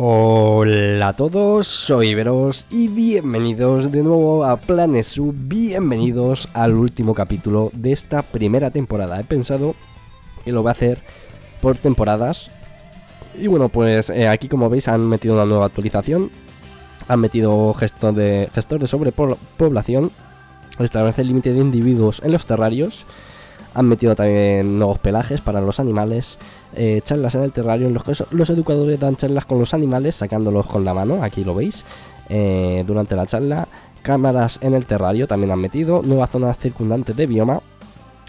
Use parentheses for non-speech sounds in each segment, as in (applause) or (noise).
Hola a todos, soy Veros y bienvenidos de nuevo a Planesu, bienvenidos al último capítulo de esta primera temporada. He pensado que lo voy a hacer por temporadas. Y bueno, pues eh, aquí como veis han metido una nueva actualización, han metido de, gestor de sobrepoblación, establece el límite de individuos en los terrarios han metido también nuevos pelajes para los animales, eh, charlas en el terrario en los que los educadores dan charlas con los animales sacándolos con la mano, aquí lo veis, eh, durante la charla. Cámaras en el terrario también han metido, nuevas zonas circundantes de bioma,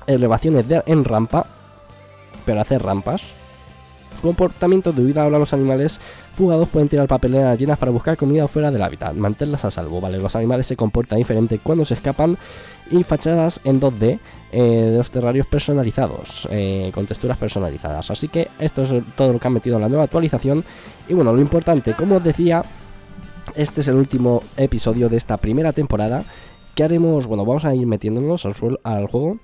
elevaciones de, en rampa, pero hacer rampas, comportamiento de huida a los animales fugados pueden tirar papeleras llenas para buscar comida fuera del hábitat, mantenerlas a salvo, ¿vale? Los animales se comportan diferente cuando se escapan y fachadas en 2D eh, de los terrarios personalizados, eh, con texturas personalizadas. Así que esto es todo lo que han metido en la nueva actualización. Y bueno, lo importante, como os decía, este es el último episodio de esta primera temporada. Que haremos? Bueno, vamos a ir metiéndonos al, suelo, al juego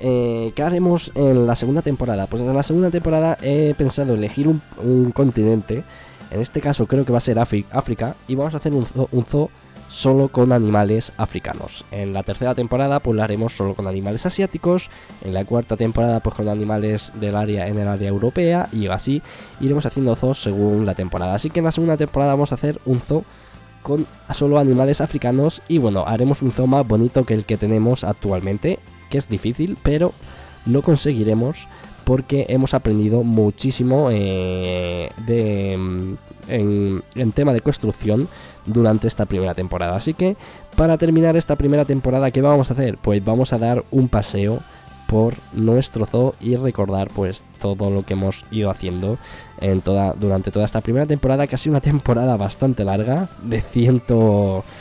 eh, ¿Qué haremos en la segunda temporada? Pues en la segunda temporada he pensado elegir un, continente. En este caso creo que va a ser África. Y vamos a hacer un zoo, solo con animales africanos. En la tercera temporada pues lo haremos solo con animales asiáticos, en la cuarta temporada pues con animales del área en el área europea y así iremos haciendo zoos según la temporada. Así que en la segunda temporada vamos a hacer un zoo con solo animales africanos y bueno, haremos un zoo más bonito que el que tenemos actualmente que es difícil, pero lo conseguiremos porque hemos aprendido muchísimo eh, mm, en, tema de construcción durante esta primera temporada. Así que para terminar esta primera temporada, ¿qué vamos a hacer? Pues vamos a dar un paseo por nuestro zoo y recordar pues todo lo que hemos ido haciendo en toda, durante toda esta primera temporada, que ha sido una (laughs) temporada bastante larga, de 109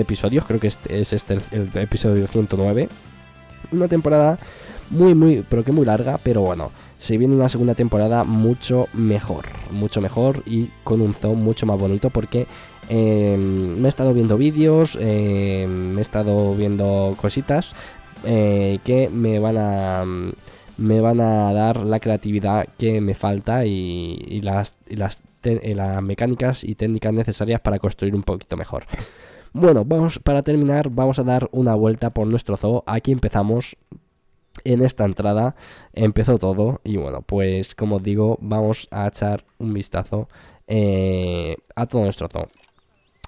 episodios, creo que este es este el, el episodio 109 una temporada muy, muy, pero que muy larga, pero bueno, se viene una segunda temporada mucho mejor, mucho mejor y con un zoom mucho más bonito porque em, me he estado viendo vídeos, em, me he estado viendo cositas eh, que me van a me van a dar la creatividad que me falta y, las, las mecánicas y técnicas necesarias para construir un poquito mejor. Bueno, vamos, para terminar, vamos a dar una vuelta por nuestro zoo. Aquí empezamos en esta entrada empezó todo y bueno, pues como digo, vamos a echar un vistazo eh, a todo nuestro zoo.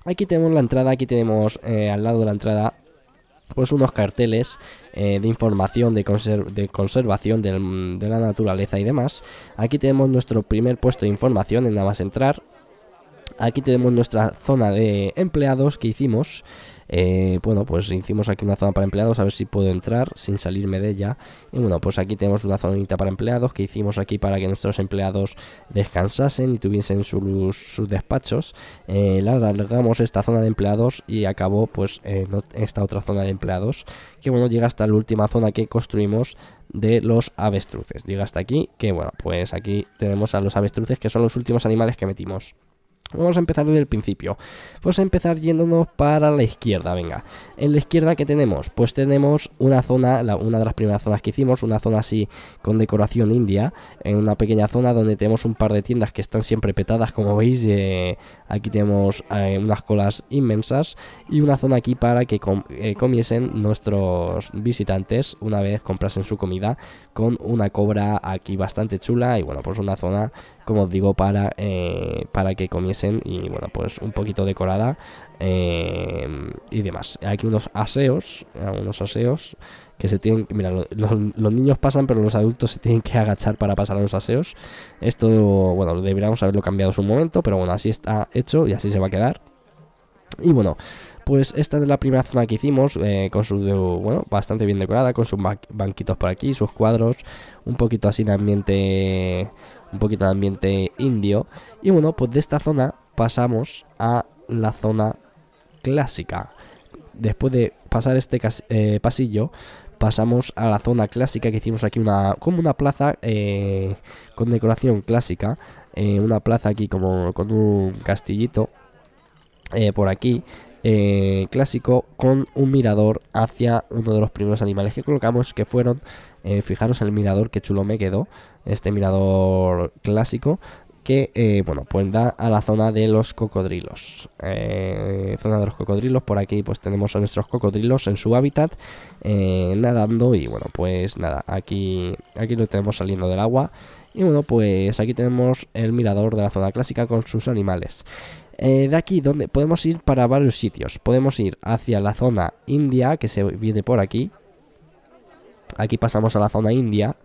Aquí tenemos la entrada, aquí tenemos eh, al lado de la entrada pues unos carteles eh, de información de, conservación de la naturaleza y demás. Aquí tenemos nuestro primer puesto de información en nada más entrar. Aquí tenemos nuestra zona de empleados que hicimos. Eh, bueno, pues hicimos aquí una zona para empleados, a ver si puedo entrar sin salirme de ella. Y bueno, pues aquí tenemos una zonita para empleados que hicimos aquí para que nuestros empleados descansasen y tuviesen sus, despachos. Eh, alargamos esta zona de empleados y acabó pues esta otra zona de empleados, que bueno, llega hasta la última zona que construimos de los avestruces. Llega hasta aquí, que bueno, pues aquí tenemos a los avestruces que son los últimos animales que metimos. Vamos a empezar desde el principio. Pues a empezar yéndonos para la izquierda, venga. En la izquierda, ¿qué tenemos? Pues tenemos una zona, una de las primeras zonas que hicimos, una zona así con decoración india, en una pequeña zona donde tenemos un par de tiendas que están siempre petadas, como veis, eh, aquí tenemos eh, unas colas inmensas y una zona aquí para que eh, comiesen nuestros visitantes una vez comprasen su comida con una cobra aquí bastante chula y bueno, pues una zona como os digo, para, eh, para que comiesen y bueno, pues un poquito decorada eh, y demás. Aquí unos aseos, unos aseos que se tienen, mira, los, niños pasan pero los adultos se tienen que agachar para pasar a los aseos. Esto, bueno, deberíamos haberlo cambiado en su momento, pero bueno, así está hecho y así se va a quedar. Y bueno, pues esta es la primera zona que hicimos, eh, con su, bueno, bastante bien decorada, con sus banquitos por aquí, sus cuadros, un poquito así de ambiente un poquito de ambiente indio. Y bueno, pues de esta zona pasamos a la zona clásica. Después de pasar este eh, pasillo, pasamos a la zona clásica que hicimos aquí, una como una plaza eh, con decoración clásica. Eh, una plaza aquí como con un castillito por aquí. clásico con un mirador hacia uno de los primeros animales que colocamos que fueron, fijaros el mirador que chulo me quedó, este mirador clásico que eh, bueno pues da a la zona de los cocodrilos eh, zona de los cocodrilos por aquí pues tenemos a nuestros cocodrilos en su hábitat eh, nadando y bueno pues nada aquí aquí lo tenemos saliendo del agua y bueno pues aquí tenemos el mirador de la zona clásica con sus animales de aquí donde podemos ir para varios sitios. Podemos ir hacia la zona india, que se viene por aquí. Aquí pasamos a la zona india,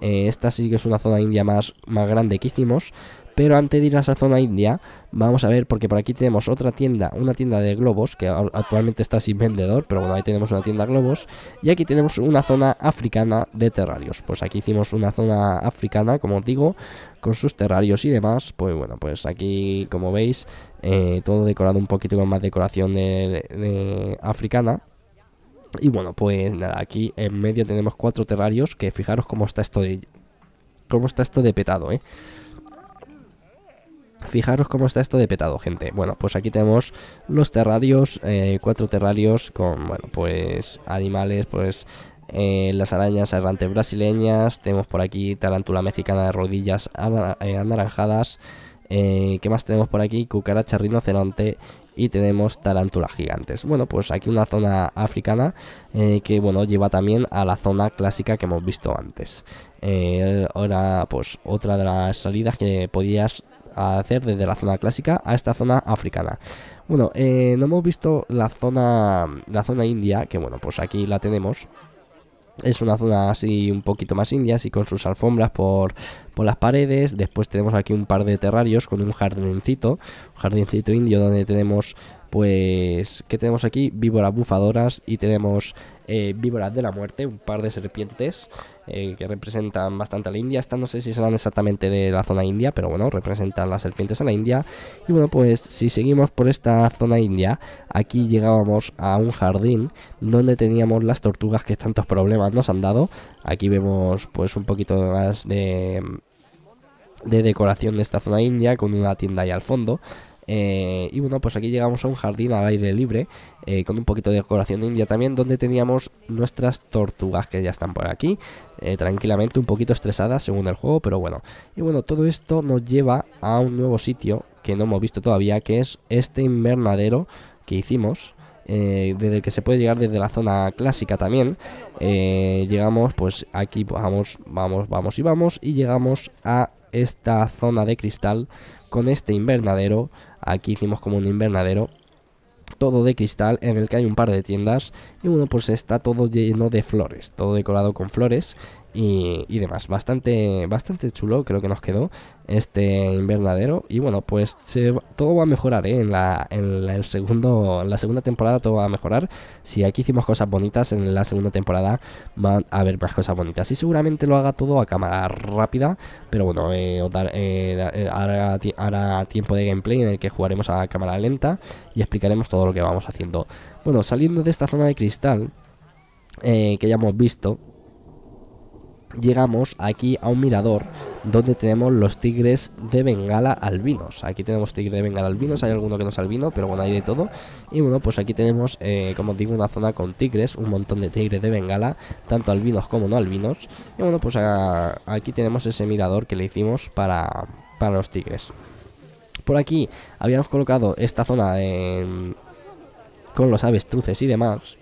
eh, esta sí que es una zona india más, más grande que hicimos. Pero antes de ir a esa zona india, vamos a ver, porque por aquí tenemos otra tienda, una tienda de globos, que actualmente está sin vendedor, pero bueno, ahí tenemos una tienda de globos. Y aquí tenemos una zona africana de terrarios. Pues aquí hicimos una zona africana, como os digo, con sus terrarios y demás. Pues bueno, pues aquí, como veis, eh, todo decorado un poquito con más decoración africana. Y bueno, pues nada, aquí en medio tenemos cuatro terrarios, que fijaros cómo está esto de... cómo está esto de petado, ¿eh? Fijaros cómo está esto de petado, gente. Bueno, pues aquí tenemos los terrarios, eh, cuatro terrarios con, bueno, pues animales, pues eh, las arañas errantes brasileñas, tenemos por aquí tarantula mexicana de rodillas eh, anaranjadas, ¿qué más tenemos por aquí? Cucaracha rinoceronte y tenemos tarántulas gigantes. Bueno, pues aquí una zona africana eh, que bueno lleva también a la zona clásica que hemos visto antes. Eh, ahora, pues otra de las salidas que podías hacer desde la zona clásica a esta zona africana. Bueno, eh, no hemos visto la zona, la zona india, que bueno, pues aquí la tenemos. Es una zona así un poquito más india, así con sus alfombras por, por las paredes. Después tenemos aquí un par de terrarios con un jardincito, un jardincito indio donde tenemos pues, ¿qué tenemos aquí? Víboras bufadoras y tenemos eh, víboras de la muerte, un par de serpientes eh, que representan bastante a la India. Estas no sé si son exactamente de la zona india, pero bueno, representan las serpientes a la India. Y bueno, pues si seguimos por esta zona india, aquí llegábamos a un jardín donde teníamos las tortugas que tantos problemas nos han dado. Aquí vemos pues un poquito más de de decoración de esta zona india con una tienda ahí al fondo eh, y bueno, pues aquí llegamos a un jardín al aire libre, eh, con un poquito de decoración india también, donde teníamos nuestras tortugas que ya están por aquí, eh, tranquilamente, un poquito estresadas según el juego, pero bueno. Y bueno, todo esto nos lleva a un nuevo sitio que no hemos visto todavía, que es este invernadero que hicimos. desde el que se puede llegar desde la zona clásica también llegamos pues aquí pues, vamos vamos vamos y vamos y llegamos a esta zona de cristal con este invernadero Aquí hicimos como un invernadero todo de cristal en el que hay un par de tiendas y uno, pues está todo lleno de flores todo decorado con flores y, demás. Bastante, bastante chulo creo que nos quedó este invernadero. Y bueno, pues todo va a mejorar, ¿eh? En la, el segundo, la segunda temporada todo va a mejorar. Si aquí hicimos cosas bonitas, en la segunda temporada van a haber más cosas bonitas. Y seguramente lo haga todo a cámara rápida. Pero bueno, eh, eh, hará, tiempo de gameplay en el que jugaremos a cámara lenta y explicaremos todo lo que vamos haciendo. Bueno, saliendo de esta zona de cristal que ya hemos visto, llegamos aquí a un mirador donde tenemos los tigres de Bengala albinos. Aquí tenemos tigre de Bengala albinos, hay alguno que no es albino, pero bueno, hay de todo. Y bueno, pues aquí tenemos, eh, como digo, una zona con tigres, un montón de tigres de Bengala, tanto albinos como no albinos. Y bueno, pues ah, aquí tenemos ese mirador que le hicimos para, para los tigres. Por aquí habíamos colocado esta zona con los avestruces y demás.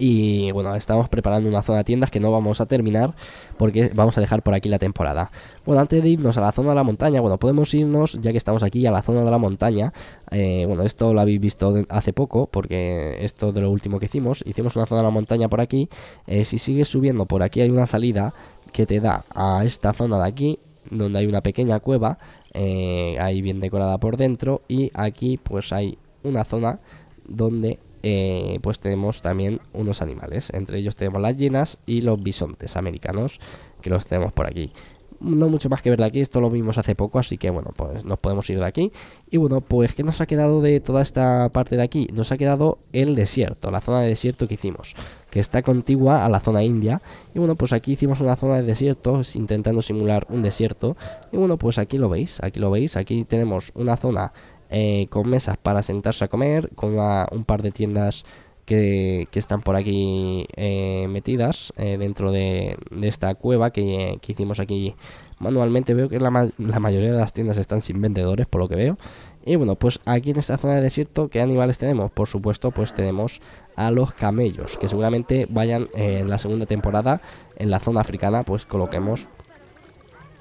Y bueno, estamos preparando una zona de tiendas que no vamos a terminar porque vamos a dejar por aquí la temporada. Bueno, antes de irnos a la zona de la montaña, bueno, podemos irnos ya que estamos aquí a la zona de la montaña. Eh, bueno, esto lo habéis visto hace poco porque esto de lo último que hicimos, hicimos una zona de la montaña por aquí. Eh, si sigues subiendo por aquí hay una salida que te da a esta zona de aquí donde hay una pequeña cueva eh, ahí bien decorada por dentro y aquí pues hay una zona donde eh, pues tenemos también unos animales. Entre ellos tenemos las llenas y los bisontes americanos, que los tenemos por aquí. No mucho más que ver de aquí, esto lo vimos hace poco, así que bueno, pues nos podemos ir de aquí. Y bueno, pues que nos ha quedado de toda esta parte de aquí? Nos ha quedado el desierto, la zona de desierto que hicimos, que está contigua a la zona india. Y bueno, pues aquí hicimos una zona de desierto, intentando simular un desierto. Y bueno, pues aquí lo veis, aquí lo veis, aquí tenemos una zona eh, con mesas para sentarse a comer, con un par de tiendas que, están por aquí eh, metidas eh, dentro de, esta cueva que, hicimos aquí manualmente. Veo que la, la mayoría de las tiendas están sin vendedores, por lo que veo. Y bueno, pues aquí en esta zona de desierto, ¿qué animales tenemos? Por supuesto, pues tenemos a los camellos, que seguramente vayan en la segunda temporada en la zona africana, pues coloquemos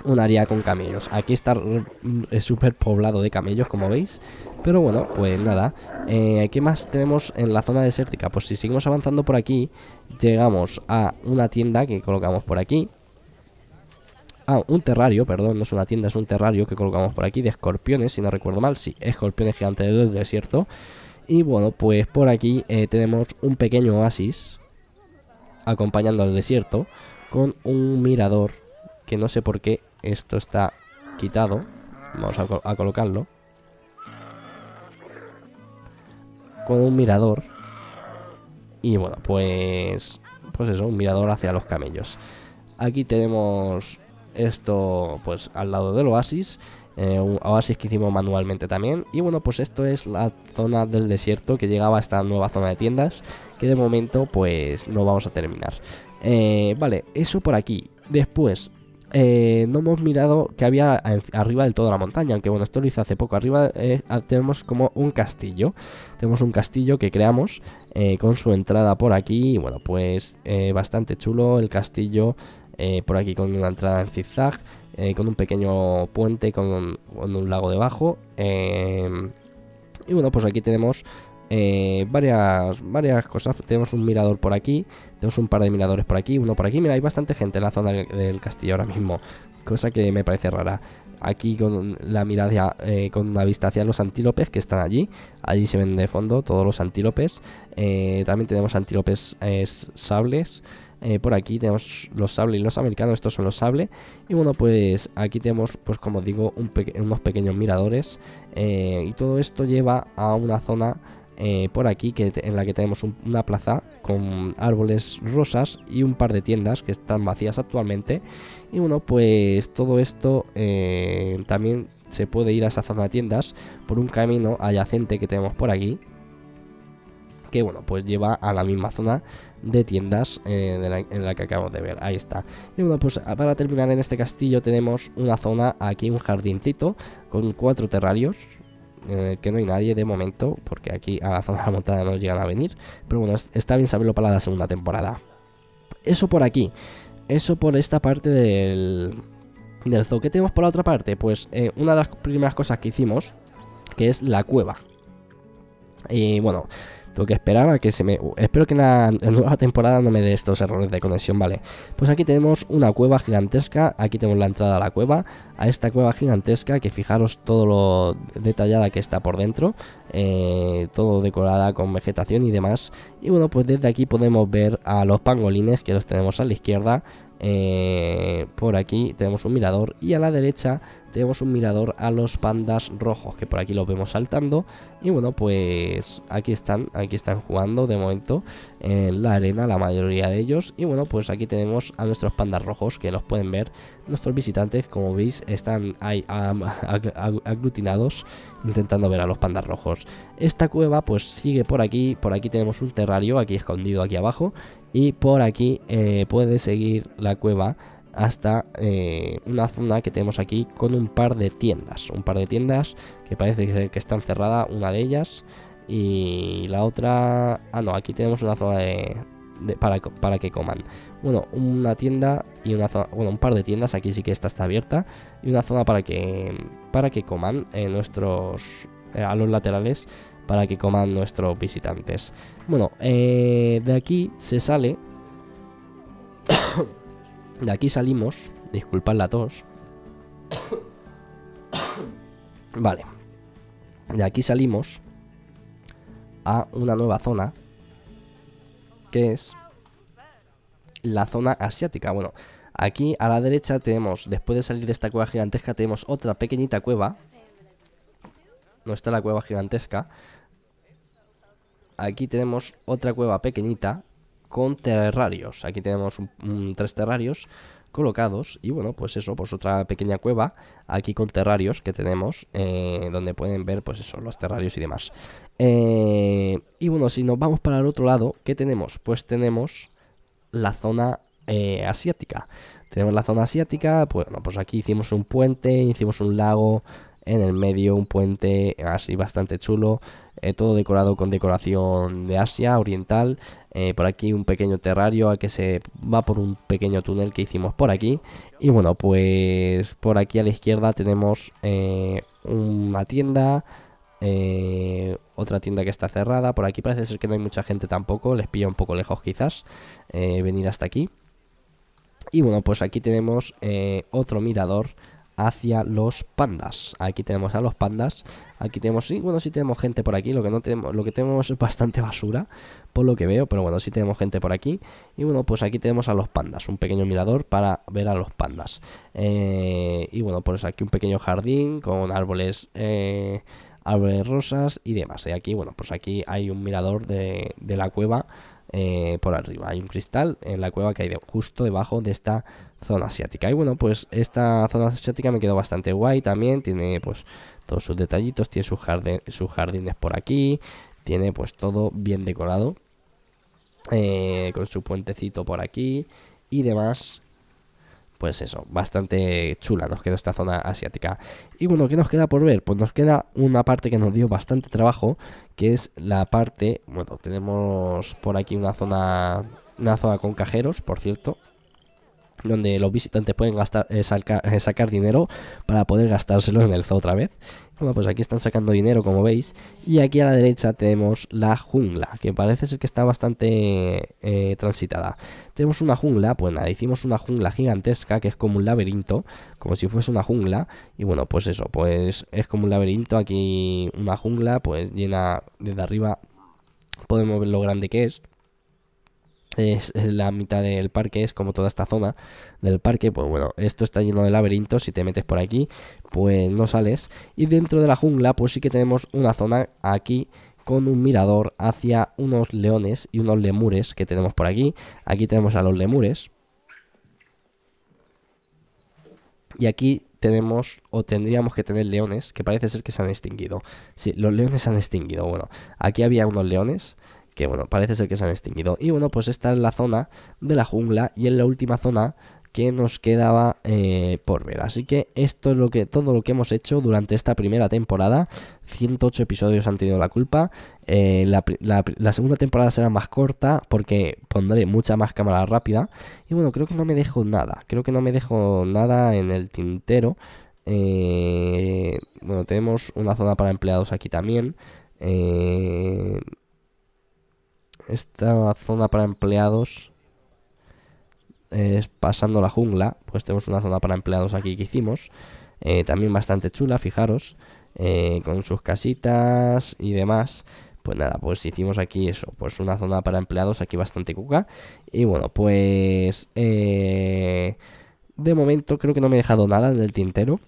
un área con camellos. Aquí está mm, súper poblado de camellos, como veis. Pero bueno, pues nada. Eh, ¿Qué más tenemos en la zona desértica? Pues si seguimos avanzando por aquí, llegamos a una tienda que colocamos por aquí. Ah, un terrario, perdón, no es una tienda, es un terrario que colocamos por aquí de escorpiones, si no recuerdo mal. Sí, escorpiones gigantes del desierto. Y bueno, pues por aquí eh, tenemos un pequeño oasis acompañando al desierto con un mirador que no sé por qué esto está quitado. Vamos a, colocarlo. Con un mirador. Y bueno, pues... Pues eso, un mirador hacia los camellos. Aquí tenemos esto pues al lado del oasis. Eh, un oasis que hicimos manualmente también. Y bueno, pues esto es la zona del desierto que llegaba a esta nueva zona de tiendas, que de momento pues no vamos a terminar. Eh, vale, eso por aquí. Después, eh, no hemos mirado que había arriba del todo la montaña, aunque bueno, esto lo hice hace poco. Arriba eh, tenemos como un castillo. Tenemos un castillo que creamos eh, con su entrada por aquí. Y bueno, pues bastante chulo el castillo por aquí con una entrada en zigzag, con un pequeño puente, con con un lago debajo. Em, y bueno, pues aquí tenemos eh, varias, varias cosas. Tenemos un mirador por aquí, tenemos un par de miradores por aquí, uno por aquí. Mira, hay bastante gente en la zona del castillo ahora mismo, cosa que me parece rara. Aquí con la mirada, eh, con una vista hacia los antílopes que están allí. Allí se ven de fondo todos los antílopes. Eh, también tenemos antílopes sables. por aquí tenemos los sables y los americanos, estos son los sables. Y bueno, pues aquí tenemos, pues como digo, unos pequeños miradores. y todo esto lleva a una zona eh, por aquí que en la que tenemos una plaza con árboles rosas y un par de tiendas que están vacías actualmente. Y bueno, pues todo esto eh, también se puede ir a esa zona de tiendas por un camino adyacente que tenemos por aquí. Que bueno, pues lleva a la misma zona de tiendas eh, en la que acabo de ver. Ahí está. Y bueno, pues ah, para terminar en este castillo tenemos una zona, aquí un jardincito con cuatro terrarios que no hay nadie de momento, porque aquí a la zona montada no llegan a venir. Pero bueno, está bien saberlo para la segunda temporada. Eso por aquí. Eso por esta parte del, del zoo. ¿Qué tenemos por la otra parte? Pues eh, una de las primeras cosas que hicimos, que es la cueva. Y bueno, tengo que esperar a que se me... espero que en la, nueva temporada no me dé estos errores de conexión, vale. Pues aquí tenemos una cueva gigantesca, aquí tenemos la entrada a la cueva, a esta cueva gigantesca que fijaros todo lo detallada que está por dentro, eh, todo decorada con vegetación y demás. Y bueno, pues desde aquí podemos ver a los pangolines que los tenemos a la izquierda, eh, por aquí tenemos un mirador y a la derecha tenemos un mirador a los pandas rojos, que por aquí los vemos saltando. Y bueno, pues aquí están, aquí están jugando de momento en la arena la mayoría de ellos. Y bueno, pues aquí tenemos a nuestros pandas rojos que los pueden ver. Nuestros visitantes, como veis, están ahí (laughs) aglutinados intentando ver a los pandas rojos. Esta cueva pues sigue por aquí, por aquí tenemos un terrario aquí escondido aquí abajo. Y por aquí eh, puede seguir la cueva hasta eh, una zona que tenemos aquí con un par de tiendas. Un par de tiendas que parece que están cerradas, una de ellas. Y la otra... Ah, no, aquí tenemos una zona de, para, para, que coman. Bueno, una tienda y una zona, bueno, un par de tiendas, aquí sí que esta está abierta, y una zona para que, para que coman eh, nuestros, eh, a los laterales, para que coman nuestros visitantes. Bueno, de aquí se sale... De aquí salimos. Disculpad la tos. Vale. De aquí salimos a una nueva zona. Que es la zona asiática. Bueno, aquí a la derecha tenemos, después de salir de esta cueva gigantesca, tenemos otra pequeñita cueva. No está la cueva gigantesca. Aquí tenemos otra cueva pequeñita con terrarios. Aquí tenemos tres terrarios colocados y bueno, pues eso, pues otra pequeña cueva aquí con terrarios que tenemos eh, donde pueden ver pues eso, los terrarios y demás. Eh, y bueno, si nos vamos para el otro lado, ¿qué tenemos? Pues tenemos la zona eh, asiática. Tenemos la zona asiática, pues, bueno, pues aquí hicimos un puente, hicimos un lago en el medio, un puente así bastante chulo. Eh, todo decorado con decoración de Asia oriental. Eh, por aquí un pequeño terrario al que se va por un pequeño túnel que hicimos por aquí. Y bueno, pues por aquí a la izquierda tenemos eh, una tienda. otra tienda que está cerrada. Por aquí parece ser que no hay mucha gente tampoco. Les pilla un poco lejos quizás venir hasta aquí. Y bueno, pues aquí tenemos otro mirador hacia los pandas. Aquí tenemos a los pandas. Aquí tenemos, sí, bueno, sí tenemos gente por aquí. Lo que no tenemos, lo que tenemos es bastante basura, por lo que veo, pero bueno, sí tenemos gente por aquí. Y bueno, pues aquí tenemos a los pandas, un pequeño mirador para ver a los pandas. Eh, y bueno, pues aquí un pequeño jardín con árboles. Eh, árboles rosas y demás. Y aquí, bueno, pues aquí hay un mirador de, de la cueva eh, por arriba. Hay un cristal en la cueva que hay justo debajo de esta zona asiática. Y bueno, pues esta zona asiática me quedó bastante guay también. Tiene pues todos sus detallitos, tiene sus, sus jardines por aquí, tiene pues todo bien decorado. Eh, con su puentecito por aquí y demás pues eso, bastante chula nos queda esta zona asiática. Y bueno, ¿qué nos queda por ver? Pues nos queda una parte que nos dio bastante trabajo, que es la parte, bueno, tenemos por aquí una zona, una zona con cajeros, por cierto, donde los visitantes pueden gastar, eh, eh, sacar dinero para poder gastárselo en el zoo otra vez. Bueno, pues aquí están sacando dinero, como veis. Y aquí a la derecha tenemos la jungla, que parece ser que está bastante eh, transitada. Tenemos una jungla, pues nada, hicimos una jungla gigantesca, que es como un laberinto, como si fuese una jungla. Y bueno, pues eso, pues es como un laberinto. Aquí una jungla, pues llena desde arriba, podemos ver lo grande que es es la mitad del parque, es como toda esta zona del parque, pues bueno, esto está lleno de laberintos, si te metes por aquí pues no sales. Y dentro de la jungla, pues sí que tenemos una zona aquí con un mirador hacia unos leones y unos lemures que tenemos por aquí. Aquí tenemos a los lemures. Y aquí tenemos o tendríamos que tener leones, que parece ser que se han extinguido. Sí, los leones se han extinguido. Bueno, aquí había unos leones que, bueno, parece ser que se han extinguido. Y bueno, pues esta es la zona de la jungla y en la última zona que nos quedaba eh, por ver. Así que esto es lo que todo lo que hemos hecho durante esta primera temporada. 108 episodios han tenido la culpa. Eh, la, segunda temporada será más corta porque pondré mucha más cámara rápida. Y bueno, creo que no me dejo nada. Creo que no me dejo nada en el tintero. Eh, bueno, tenemos una zona para empleados aquí también. esta zona para empleados pasando la jungla, pues tenemos una zona para empleados aquí que hicimos. Eh, también bastante chula, fijaros, eh, con sus casitas y demás. Pues nada, pues hicimos aquí eso, pues una zona para empleados aquí bastante cuca. Y bueno, pues eh, de momento creo que no me he dejado nada del tintero.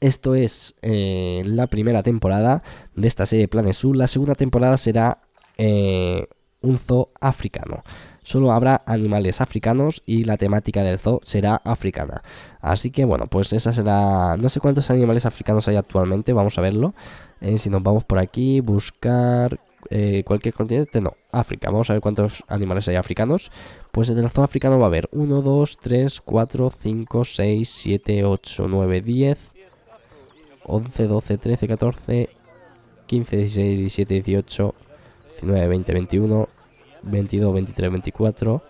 Esto es la primera temporada de esta serie Planes Sur. La segunda temporada será un zoo africano solo habrá animales africanos y la temática del zoo será africana. Así que bueno, pues esa será... No sé cuántos animales africanos hay actualmente, vamos a verlo. Eh, si nos vamos por aquí, buscar eh, cualquier continente, no, África. Vamos a ver cuántos animales hay africanos. Pues en el zoo africano va a haber 1, 2, 3, 4, 5, 6, 7, 8, 9, 10, 11, 12, 13, 14, 15, 16, 17, 18, 19, 20, 21... 22, 23, 24,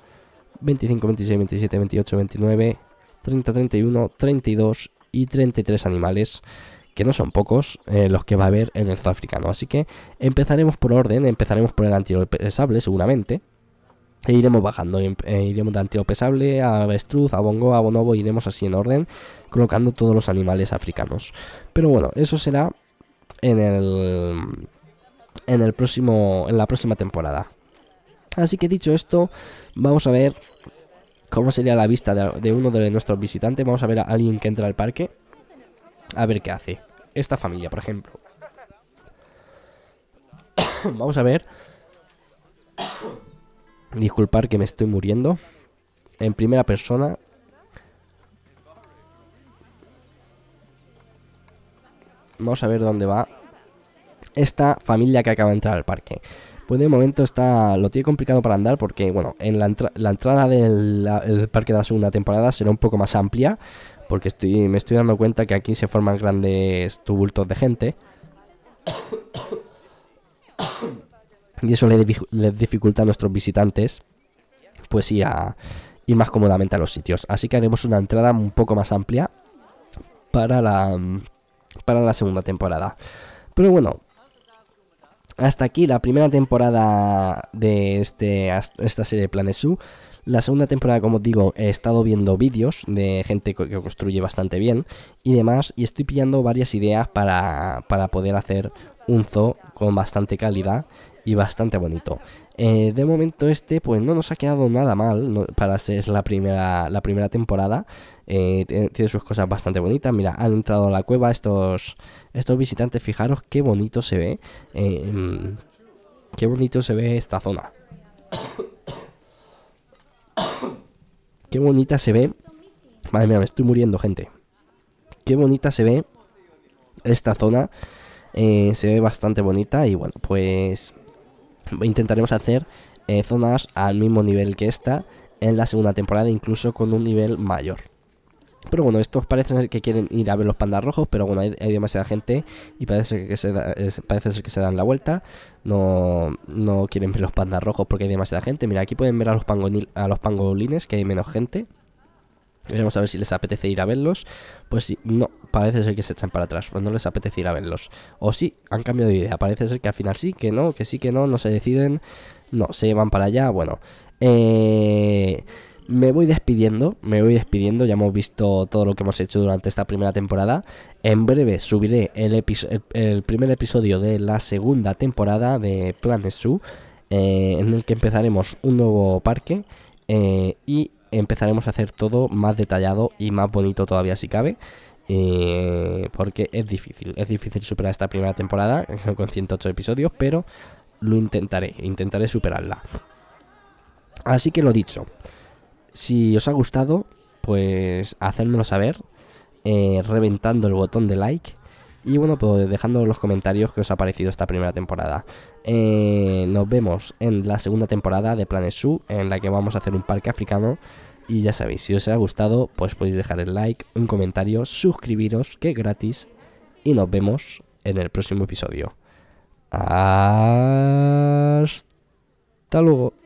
25, 26, 27, 28, 29, 30, 31, 32 y 33 animales, que no son pocos eh, los que va a haber en el zoo africano. Así que empezaremos por orden, empezaremos por el antílope sable seguramente, e iremos bajando, em, eh, iremos de antílope sable a avestruz, a bongo, a bonobo, iremos así en orden, colocando todos los animales africanos. Pero bueno, eso será en el en el próximo en la próxima temporada. Así que dicho esto, vamos a ver cómo sería la vista de, uno de nuestros visitantes. Vamos a ver a alguien que entra al parque. A ver qué hace. Esta familia, por ejemplo. (coughs) vamos a ver. Disculpar que me estoy muriendo. En primera persona. Vamos a ver dónde va esta familia que acaba de entrar al parque. Pues de momento está lo tiene complicado para andar porque, bueno, en la, entrada del parque de la segunda temporada será un poco más amplia porque estoy, me estoy dando cuenta que aquí se forman grandes tubultos de gente. y eso le les dificulta a nuestros visitantes pues ir, a, ir más cómodamente a los sitios. Así que haremos una entrada un poco más amplia para la, para la segunda temporada. Pero bueno, hasta aquí la primera temporada de este, esta serie de Zoo. La segunda temporada, como os digo, he estado viendo vídeos de gente que construye bastante bien y demás, y estoy pillando varias ideas para, poder hacer un zoo con bastante calidad y bastante bonito. Eh, de momento este pues no nos ha quedado nada mal para ser la primera, la primera temporada. Eh, tiene sus cosas bastante bonitas. Mira, han entrado a la cueva estos, estos visitantes. Fijaros qué bonito se ve. Eh, qué bonito se ve esta zona. (coughs) qué bonita se ve. Madre mía, me estoy muriendo, gente. Qué bonita se ve esta zona. Eh, se ve bastante bonita y bueno, pues intentaremos hacer eh, zonas al mismo nivel que esta en la segunda temporada, incluso con un nivel mayor. Pero bueno, estos parecen ser que quieren ir a ver los pandas rojos, pero bueno, hay, demasiada gente y parece, que se parece ser que se dan la vuelta. No, no quieren ver los pandas rojos porque hay demasiada gente. Mira, aquí pueden ver a los, a los pangolines, que hay menos gente. Veremos a ver si les apetece ir a verlos. Pues sí, no, parece ser que se echan para atrás, pues no les apetece ir a verlos. O sí, han cambiado de idea, parece ser que al final sí, que no, que sí, que no, no se deciden, no, se van para allá, bueno. Eh me voy despidiendo, me voy despidiendo, ya hemos visto todo lo que hemos hecho durante esta primera temporada. En breve subiré el, primer episodio de la segunda temporada de Planet Su. Eh, en el que empezaremos un nuevo parque eh, y empezaremos a hacer todo más detallado y más bonito todavía si cabe. Eh, porque es difícil, es difícil superar esta primera temporada (laughs) con 108 episodios, pero lo intentaré, intentaré superarla. Así que lo dicho, si os ha gustado, pues hacérmelo saber eh, reventando el botón de like y bueno, pues dejando los comentarios que os ha parecido esta primera temporada. Eh, nos vemos en la segunda temporada de Planet su en la que vamos a hacer un parque africano. Y ya sabéis, si os ha gustado, pues podéis dejar el like, un comentario, suscribiros, que es gratis. Y nos vemos en el próximo episodio. Hasta luego.